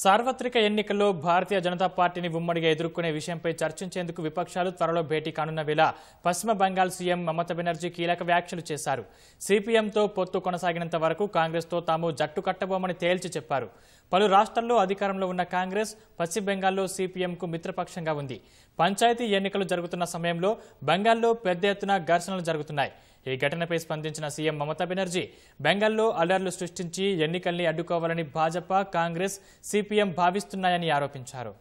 సార్వత్రిక ఎన్నికల్లో భారతీయ జనతా పార్టీని ఉమ్మడిగా ఎదుర్కొనే విషయంపై చర్చించేందుకు విపక్షాలు త్వరలో భేటీ కానున్న వేళ పశ్చిమ బెంగాల్ సీఎం మమతా బెనర్జీ కీలక వ్యాఖ్యలు చేశారు సిపిఎంతో పొత్తు కొనసాగినంత వరకు కాంగ్రెస్తో తాము జట్టు కట్టబోమని తేల్చి చెప్పారు పలు రాష్ట్రాల్లో అధికారంలో ఉన్న కాంగ్రెస్ పశ్చిమ బెంగాల్లో సీపీఎంకు మిత్రపక్షంగా ఉంది పంచాయతీ ఎన్నికలు జరుగుతున్న సమయంలో బెంగాల్లో పెద్ద ఎత్తున ఘర్షణలు జరుగుతున్నాయి ఈ ఘటనపై స్పందించిన సీఎం మమతా బెనర్జీ బెంగాల్లో అలర్లు సృష్టించి ఎన్నికల్ని అడ్డుకోవాలని భాజపా కాంగ్రెస్ సిపిఎం భావిస్తున్నాయని ఆరోపించారు